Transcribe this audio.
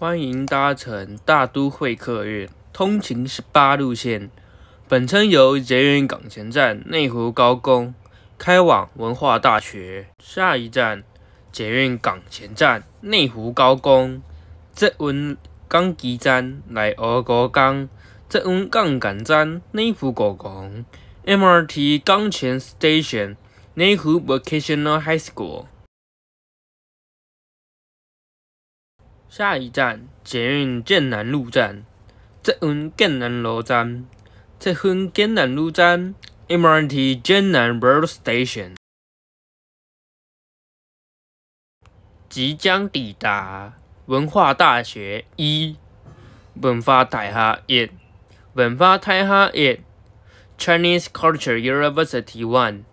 欢迎搭乘大都会客运通勤十八路线，本车由捷运港前站内湖高工开往文化大学，下一站捷运港前站内湖高工，捷运港基站来俄国港，捷运港港站内湖高工，MRT 港前 Station 内湖 vocational high school。下一站，捷运建南路站。捷运建南路站。捷运建南路站。Emergency j n Road Station。即将抵达文化大学一，文化大厦一，文化大厦一。Chinese Culture University One。